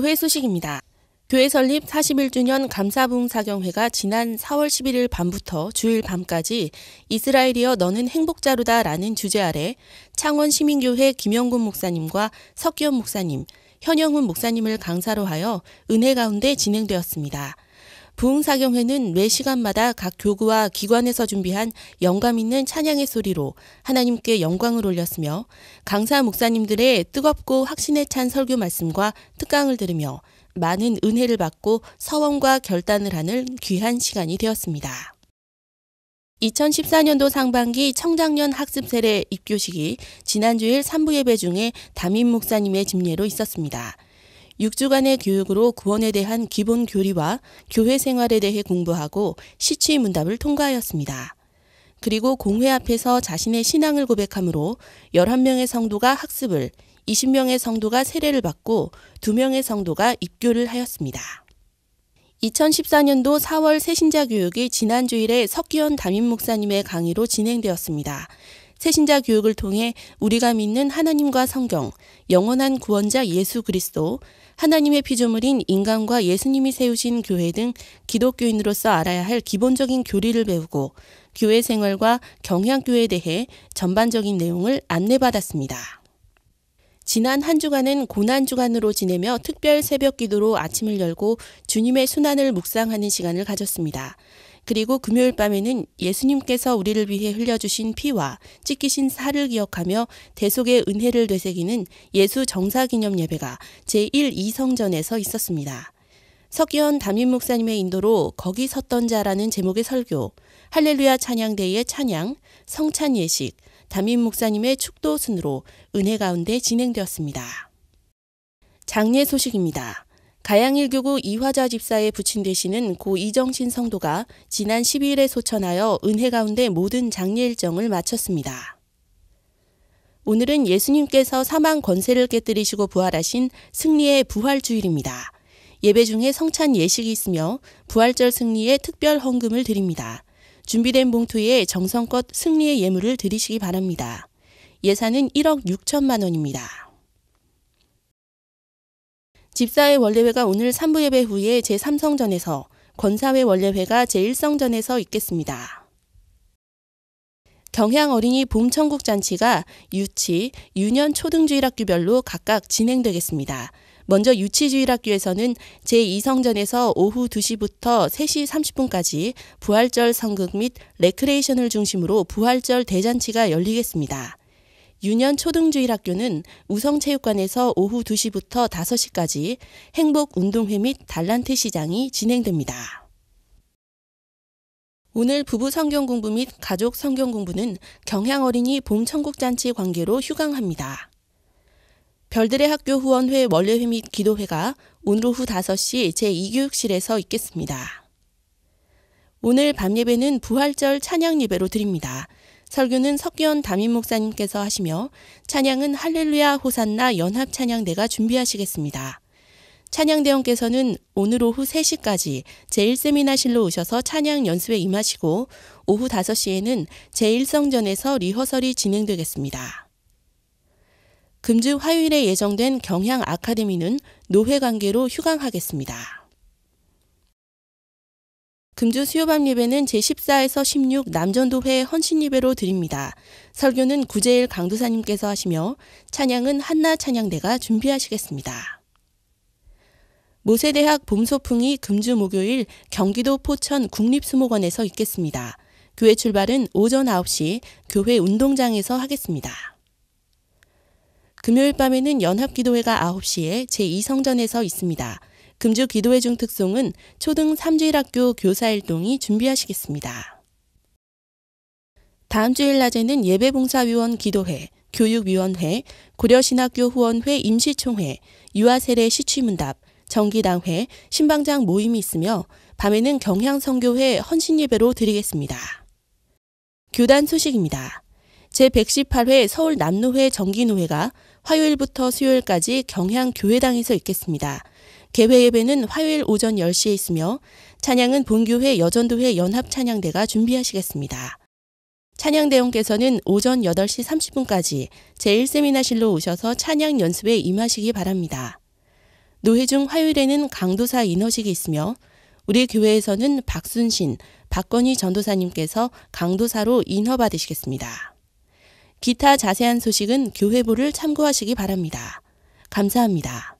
교회 소식입니다. 교회 설립 41주년 감사붕 사경회가 지난 4월 11일 밤부터 주일 밤까지 이스라엘이여 너는 행복자로다라는 주제 아래 창원 시민교회 김영곤 목사님과 석기현 목사님, 현영훈 목사님을 강사로 하여 은혜 가운데 진행되었습니다. 부흥사경회는 매 시간마다 각 교구와 기관에서 준비한 영감 있는 찬양의 소리로 하나님께 영광을 올렸으며 강사 목사님들의 뜨겁고 확신에 찬 설교 말씀과 특강을 들으며 많은 은혜를 받고 서원과 결단을 하는 귀한 시간이 되었습니다. 2014년도 상반기 청장년 학습 세례 입교식이 지난주일 3부 예배 중에 담임 목사님의 집례로 있었습니다. 6주간의 교육으로 구원에 대한 기본 교리와 교회 생활에 대해 공부하고 시취 문답을 통과하였습니다. 그리고 공회 앞에서 자신의 신앙을 고백함으로 11명의 성도가 학습을, 20명의 성도가 세례를 받고 2명의 성도가 입교를 하였습니다. 2014년도 4월 새신자 교육이 지난 주일에 석기현 담임 목사님의 강의로 진행되었습니다. 새신자 교육을 통해 우리가 믿는 하나님과 성경, 영원한 구원자 예수 그리스도, 하나님의 피조물인 인간과 예수님이 세우신 교회 등 기독교인으로서 알아야 할 기본적인 교리를 배우고 교회 생활과 경향교회에 대해 전반적인 내용을 안내받았습니다. 지난 한 주간은 고난주간으로 지내며 특별 새벽 기도로 아침을 열고 주님의 순환을 묵상하는 시간을 가졌습니다. 그리고 금요일 밤에는 예수님께서 우리를 위해 흘려주신 피와 찢기신 살을 기억하며 대속의 은혜를 되새기는 예수 정사 기념 예배가 제1 2성전에서 있었습니다. 석기현 담임 목사님의 인도로 거기 섰던 자라는 제목의 설교, 할렐루야 찬양대의 찬양, 성찬 예식, 담임 목사님의 축도 순으로 은혜 가운데 진행되었습니다. 장례 소식입니다. 가양일 교구 이화자 집사의 부친 되시는 고 이정신 성도가 지난 12일에 소천하여 은혜 가운데 모든 장례 일정을 마쳤습니다. 오늘은 예수님께서 사망 권세를 깨뜨리시고 부활하신 승리의 부활주일입니다. 예배 중에 성찬 예식이 있으며 부활절 승리의 특별 헌금을 드립니다. 준비된 봉투에 정성껏 승리의 예물을 드리시기 바랍니다. 예산은 1억 6천만 원입니다. 집사회 원래회가 오늘 3부 예배 후에 제3성전에서 권사회 원래회가 제1성전에서 있겠습니다. 경향 어린이 봄천국 잔치가 유치, 유년 초등주일학교별로 각각 진행되겠습니다. 먼저 유치주일학교에서는 제2성전에서 오후 2시부터 3시 30분까지 부활절 성극 및 레크레이션을 중심으로 부활절 대잔치가 열리겠습니다. 유년 초등주일학교는 우성체육관에서 오후 2시부터 5시까지 행복운동회 및 달란트 시장이 진행됩니다. 오늘 부부 성경 공부 및 가족 성경 공부는 경향 어린이 봄 천국잔치 관계로 휴강합니다. 별들의 학교 후원회 원례회 및 기도회가 오늘 오후 5시 제2교육실에서 있겠습니다. 오늘 밤 예배는 부활절 찬양 예배로 드립니다. 설교는 석기원 담임 목사님께서 하시며 찬양은 할렐루야 호산나 연합 찬양대가 준비하시겠습니다. 찬양대원께서는 오늘 오후 3시까지 제1세미나실로 오셔서 찬양 연습에 임하시고 오후 5시에는 제1성전에서 리허설이 진행되겠습니다. 금주 화요일에 예정된 경향 아카데미는 노회 관계로 휴강하겠습니다. 금주 수요밤 예배는 제14에서 16 남전도회 헌신 예배로 드립니다. 설교는 구제일 강도사님께서 하시며 찬양은 한나 찬양대가 준비하시겠습니다. 모세대학 봄소풍이 금주 목요일 경기도 포천 국립수목원에서 있겠습니다. 교회 출발은 오전 9시 교회 운동장에서 하겠습니다. 금요일 밤에는 연합기도회가 9시에 제2성전에서 있습니다. 금주 기도회 중 특송은 초등 3주일학교 교사일동이 준비하시겠습니다. 다음 주일 낮에는 예배봉사위원 기도회, 교육위원회, 고려신학교 후원회 임시총회, 유아세례 시취문답, 정기당회, 신방장 모임이 있으며 밤에는 경향성교회 헌신예배로 드리겠습니다. 교단 소식입니다. 제118회 서울 남로회 정기노회가 화요일부터 수요일까지 경향교회당에서 있겠습니다. 개회 예배는 화요일 오전 10시에 있으며 찬양은 본교회 여전도회 연합 찬양대가 준비하시겠습니다. 찬양 대원께서는 오전 8시 30분까지 제1세미나실로 오셔서 찬양 연습에 임하시기 바랍니다. 노회 중 화요일에는 강도사 인허식이 있으며 우리 교회에서는 박순신, 박건희 전도사님께서 강도사로 인허받으시겠습니다. 기타 자세한 소식은 교회부를 참고하시기 바랍니다. 감사합니다.